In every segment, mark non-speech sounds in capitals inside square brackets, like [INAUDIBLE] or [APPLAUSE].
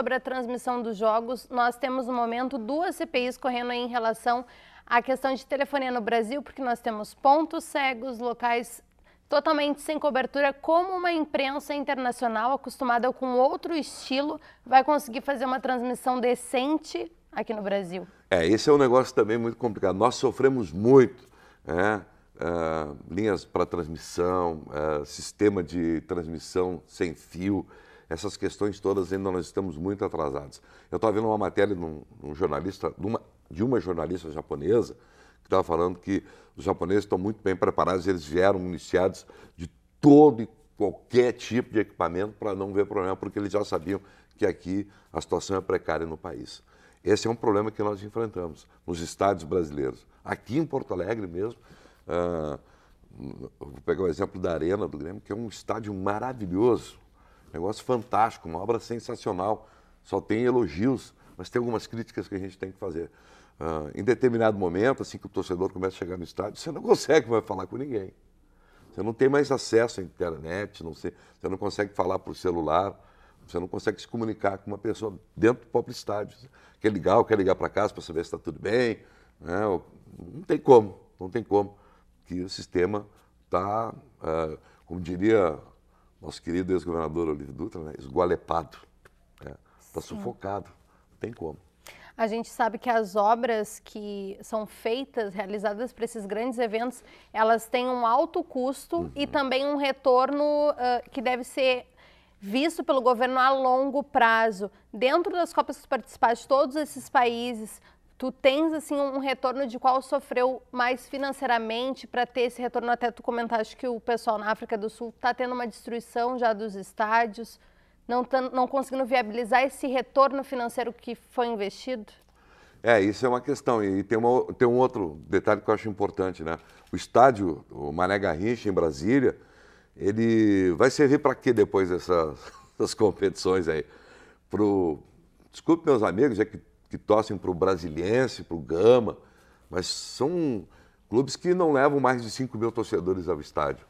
sobre a transmissão dos jogos, nós temos no momento duas CPIs correndo em relação à questão de telefonia no Brasil, porque nós temos pontos cegos, locais totalmente sem cobertura, como uma imprensa internacional acostumada com outro estilo vai conseguir fazer uma transmissão decente aqui no Brasil? É, esse é um negócio também muito complicado. Nós sofremos muito, né? Uh, linhas para transmissão, uh, sistema de transmissão sem fio essas questões todas ainda nós estamos muito atrasados. Eu estava vendo uma matéria de um, um jornalista, de uma, de uma jornalista japonesa, que estava falando que os japoneses estão muito bem preparados, eles vieram iniciados de todo e qualquer tipo de equipamento para não ver problema, porque eles já sabiam que aqui a situação é precária no país. Esse é um problema que nós enfrentamos nos estádios brasileiros. Aqui em Porto Alegre mesmo, uh, vou pegar o exemplo da Arena do Grêmio, que é um estádio maravilhoso, Negócio fantástico, uma obra sensacional. Só tem elogios, mas tem algumas críticas que a gente tem que fazer. Uh, em determinado momento, assim que o torcedor começa a chegar no estádio, você não [LAUGHS] consegue mais falar com ninguém. Você não tem mais acesso à internet, não sei, você não consegue falar por celular, você não consegue se comunicar com uma pessoa dentro do próprio estádio. Quer ligar, quer ligar para casa para saber se está tudo bem. Né? Não tem como, não tem como. Que o sistema está, uh, ah, como diria nosso querido ex-governador Olívio Dutra, né, esgualepado, está né, sufocado, não tem como. A gente sabe que as obras que são feitas, realizadas para esses grandes eventos, elas têm um alto custo uhum. e também um retorno uh, que deve ser visto pelo governo a longo prazo. Dentro das Copas que participaram de todos esses países, tu tens assim um retorno de qual sofreu mais financeiramente para ter esse retorno? Até tu comentaste que o pessoal na África do Sul está tendo uma destruição já dos estádios, não, não conseguindo viabilizar esse retorno financeiro que foi investido? É, isso é uma questão. E tem, uma, tem um outro detalhe que eu acho importante, né? O estádio, o Mané Garrincha, em Brasília, ele vai servir para quê depois dessas, [LAUGHS] dessas competições aí? Pro... Desculpe, meus amigos, é que que torcem para o Brasiliense, para o Gama, mas são clubes que não levam mais de 5 mil torcedores ao estádio.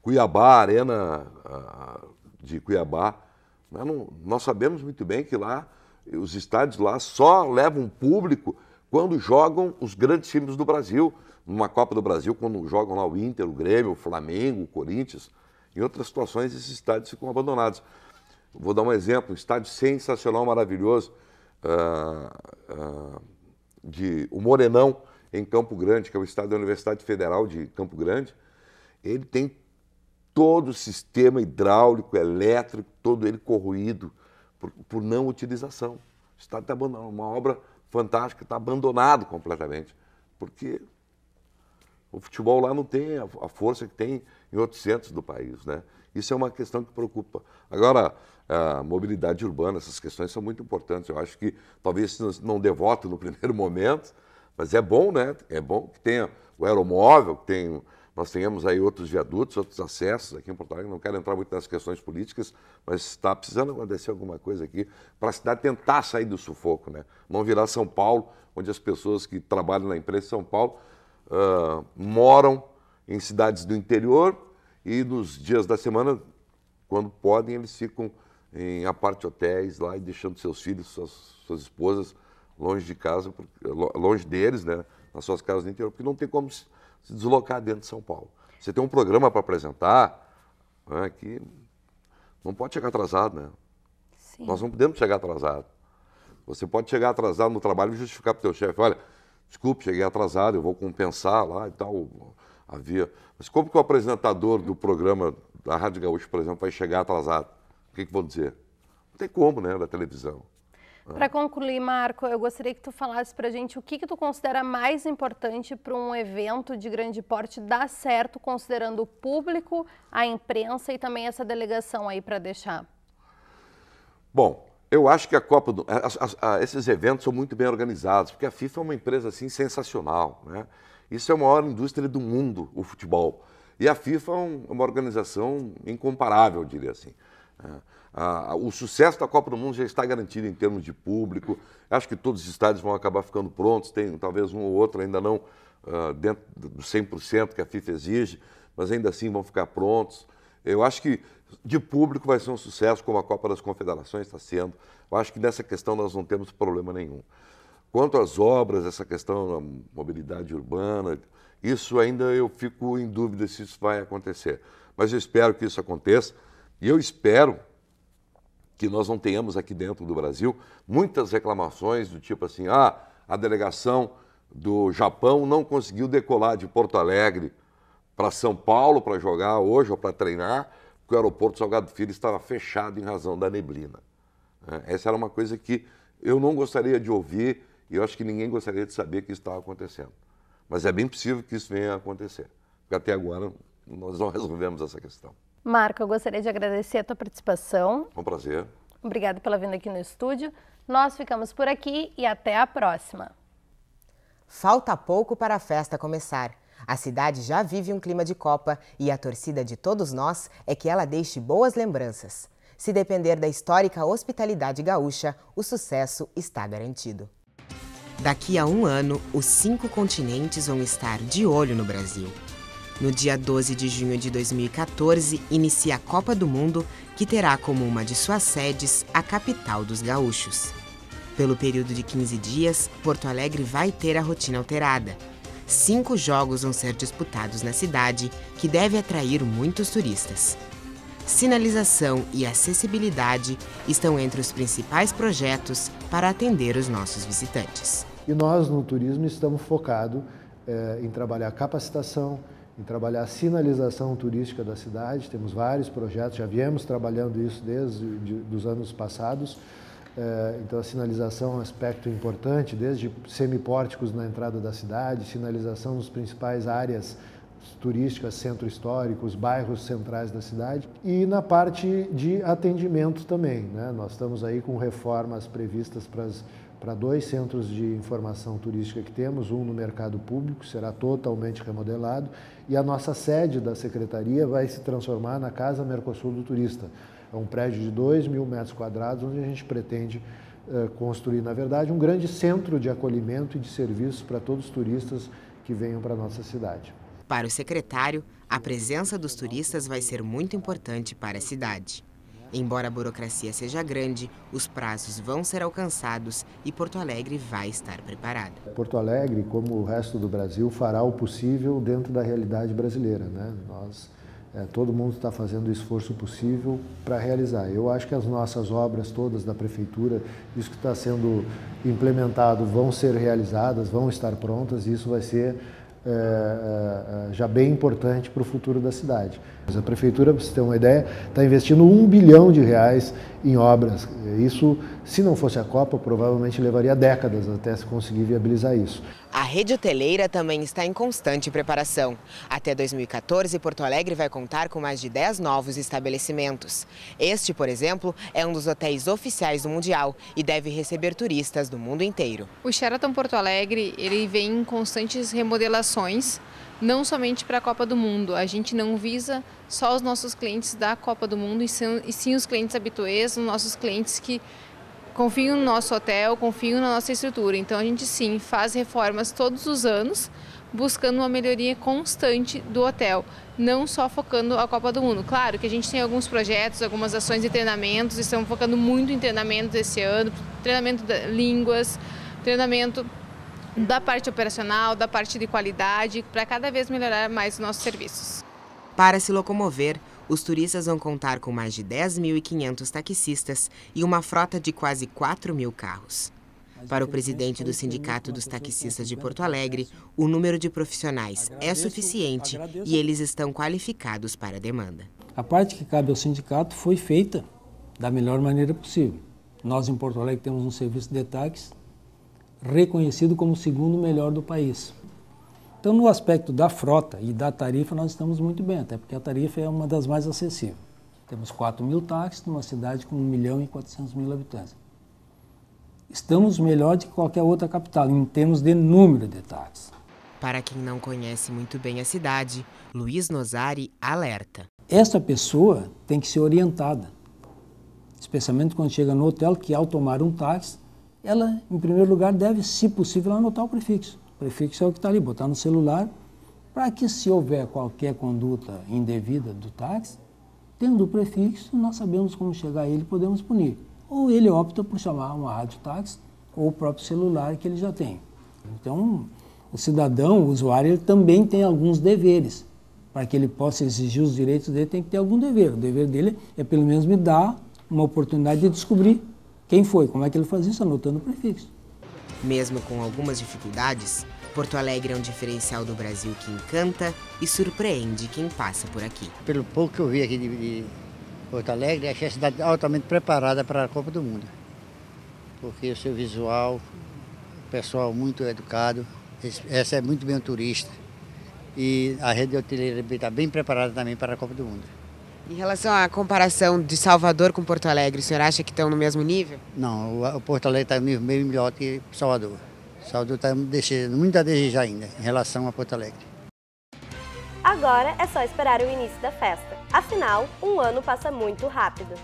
Cuiabá, Arena de Cuiabá, né, nós sabemos muito bem que lá, os estádios lá só levam público quando jogam os grandes times do Brasil. Numa Copa do Brasil, quando jogam lá o Inter, o Grêmio, o Flamengo, o Corinthians, em outras situações esses estádios ficam abandonados. Vou dar um exemplo, um estádio sensacional, maravilhoso, ah, ah, de o Morenão, em Campo Grande, que é o estado da Universidade Federal de Campo Grande, ele tem todo o sistema hidráulico, elétrico, todo ele corroído por, por não utilização. O estado está abandonado, uma obra fantástica, está abandonado completamente, porque o futebol lá não tem a, a força que tem em outros centros do país, né? Isso é uma questão que preocupa. Agora, a mobilidade urbana, essas questões são muito importantes. Eu acho que talvez não dê voto no [LAUGHS] primeiro momento, mas é bom, né? É bom que tenha o aeromóvel, que tenha, nós tenhamos aí outros viadutos, outros acessos aqui em Porto Alegre. Não quero entrar muito nas questões políticas, mas está precisando acontecer alguma coisa aqui para a cidade tentar sair do sufoco, né? Não virar São Paulo, onde as pessoas que trabalham na empresa de São Paulo uh, moram em cidades do interior e nos dias da semana, quando podem, eles ficam em aparte hotéis lá e deixando seus filhos, suas, suas esposas longe de casa, longe deles, né, nas suas casas do interior, porque não tem como se deslocar dentro de São Paulo. Você tem um programa para apresentar né, que não pode chegar atrasado, né? Sim. Nós não podemos chegar atrasado. Você pode chegar atrasado no trabalho e justificar para o teu chefe, olha, desculpe, cheguei atrasado, eu vou compensar lá e tal. Havia. Mas como que o apresentador do programa da Rádio Gaúcho, por exemplo, vai chegar atrasado? O que, que vão dizer? Não tem como, né, na televisão. Para ah. concluir, Marco, eu gostaria que tu falasse para a gente o que, que tu considera mais importante para um evento de grande porte dar certo, considerando o público, a imprensa e também essa delegação aí para deixar. Bom, eu acho que a Copa do... a, a, a, esses eventos são muito bem organizados, porque a FIFA é uma empresa assim sensacional, né? Isso é a maior indústria do mundo, o futebol. E a FIFA é um, é uma organização incomparável, eu diria assim. É. o sucesso da Copa do Mundo já está garantido em termos de público. Acho que todos os estádios vão acabar ficando prontos. Tem talvez um ou outro ainda não dentro do 100% que a FIFA exige, mas ainda assim vão ficar prontos. Eu acho que de público vai ser um sucesso, como a Copa das Confederações está sendo. Eu acho que nessa questão nós não temos problema nenhum. Quanto às obras, essa questão da mobilidade urbana, isso ainda eu fico em dúvida se isso vai acontecer. Mas eu espero que isso aconteça. E eu espero que nós não tenhamos aqui dentro do Brasil muitas reclamações do tipo assim: ah, a delegação do Japão não conseguiu decolar de Porto Alegre para São Paulo para jogar hoje ou para treinar, porque o aeroporto Salgado Filho estava fechado em razão da neblina. Né? Essa era uma coisa que eu não gostaria de ouvir e eu acho que ninguém gostaria de saber que isso estava acontecendo. Mas é bem possível que isso venha a acontecer, porque até agora nós não [LAUGHS] resolvemos essa questão. Marco, eu gostaria de agradecer a tua participação. Um prazer. Obrigada pela vinda aqui no estúdio. Nós ficamos por aqui e até a próxima. Falta pouco para a festa começar. A cidade já vive um clima de Copa e a torcida de todos nós é que ela deixe boas lembranças. Se depender da histórica hospitalidade gaúcha, o sucesso está garantido. Daqui a um ano, os cinco continentes vão estar de olho no Brasil. No dia 12 de junho de 2014, inicia a Copa do Mundo, que terá como uma de suas sedes a capital dos gaúchos. Pelo período de 15 dias, Porto Alegre vai ter a rotina alterada. Cinco jogos vão ser disputados na cidade, que deve atrair muitos turistas. Sinalização e acessibilidade estão entre os principais projetos para atender os nossos visitantes. E nós, no turismo, estamos focados é, em trabalhar capacitação, em trabalhar a sinalização turística da cidade. Temos vários projetos, já viemos trabalhando isso desde de, os anos passados. É, então, a sinalização é um aspecto importante, desde semipórticos na entrada da cidade, sinalização nos principais áreas turísticas, centro histórico, os bairros centrais da cidade e na parte de atendimento também. Né? Nós estamos aí com reformas previstas para para dois centros de informação turística que temos, um no mercado público, será totalmente remodelado, e a nossa sede da secretaria vai se transformar na Casa Mercosul do Turista. É um prédio de 2 mil metros quadrados, onde a gente pretende eh, construir, na verdade, um grande centro de acolhimento e de serviços para todos os turistas que venham para a nossa cidade. Para o secretário, a presença dos turistas vai ser muito importante para a cidade. Embora a burocracia seja grande, os prazos vão ser alcançados e Porto Alegre vai estar preparada. Porto Alegre, como o resto do Brasil, fará o possível dentro da realidade brasileira. Né? Nós, é, todo mundo está fazendo o esforço possível para realizar. Eu acho que as nossas obras todas da Prefeitura, isso que está sendo implementado, vão ser realizadas, vão estar prontas e isso vai ser é, é, é, já bem importante para o futuro da cidade. Mas a prefeitura, para você ter uma ideia, está investindo um bilhão de reais em obras. Isso, se não fosse a Copa, provavelmente levaria décadas até se conseguir viabilizar isso. A rede hoteleira também está em constante preparação. Até 2014, Porto Alegre vai contar com mais de 10 novos estabelecimentos. Este, por exemplo, é um dos hotéis oficiais do Mundial e deve receber turistas do mundo inteiro. O Sheraton Porto Alegre ele vem em constantes remodelações não somente para a Copa do Mundo. A gente não visa só os nossos clientes da Copa do Mundo, e sim os clientes habituês, os nossos clientes que confiam no nosso hotel, confiam na nossa estrutura. Então a gente sim faz reformas todos os anos, buscando uma melhoria constante do hotel, não só focando a Copa do Mundo. Claro que a gente tem alguns projetos, algumas ações de treinamentos, estamos focando muito em treinamentos esse ano, treinamento de línguas, treinamento da parte operacional, da parte de qualidade, para cada vez melhorar mais os nossos serviços. Para se locomover, os turistas vão contar com mais de 10.500 taxistas e uma frota de quase 4 mil carros. Para o presidente do Sindicato dos Taxistas de Porto Alegre, o número de profissionais é suficiente e eles estão qualificados para a demanda. A parte que cabe ao sindicato foi feita da melhor maneira possível. Nós, em Porto Alegre, temos um serviço de táxi reconhecido como o segundo melhor do país. Então, no aspecto da frota e da tarifa, nós estamos muito bem, até porque a tarifa é uma das mais acessíveis. Temos 4 mil táxis numa cidade com 1 milhão e 400 mil habitantes. Estamos melhor do que qualquer outra capital em termos de número de táxis. Para quem não conhece muito bem a cidade, Luiz Nozari alerta. Essa pessoa tem que ser orientada, especialmente quando chega no hotel, que ao tomar um táxi, ela, em primeiro lugar, deve, se possível, anotar o prefixo prefixo é o que está ali, botar no celular, para que se houver qualquer conduta indevida do táxi, tendo o prefixo, nós sabemos como chegar a ele e podemos punir. Ou ele opta por chamar uma rádio táxi ou o próprio celular que ele já tem. Então, o cidadão, o usuário, ele também tem alguns deveres. Para que ele possa exigir os direitos dele, tem que ter algum dever. O dever dele é pelo menos me dar uma oportunidade de descobrir quem foi, como é que ele faz isso, anotando o prefixo. Mesmo com algumas dificuldades, Porto Alegre é um diferencial do Brasil que encanta e surpreende quem passa por aqui. Pelo pouco que eu vi aqui de, de Porto Alegre, achei a cidade altamente preparada para a Copa do Mundo. Porque o seu visual, o pessoal muito educado, essa é muito bem o turista. E a rede hoteleira está bem preparada também para a Copa do Mundo. Em relação à comparação de Salvador com Porto Alegre, o senhor acha que estão no mesmo nível? Não, o Porto Alegre está no nível bem melhor que Salvador. Saldo está muito a desejar ainda em relação a Porto Alegre. Agora é só esperar o início da festa. Afinal, um ano passa muito rápido.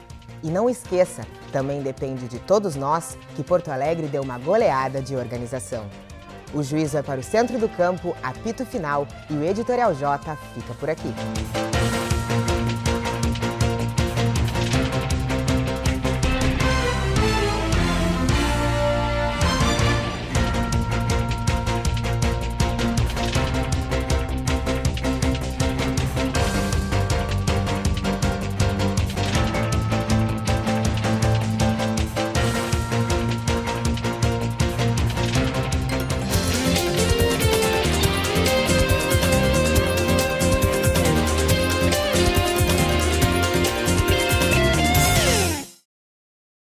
E não esqueça, também depende de todos nós que Porto Alegre deu uma goleada de organização. O juízo é para o centro do campo, apito final e o Editorial J fica por aqui.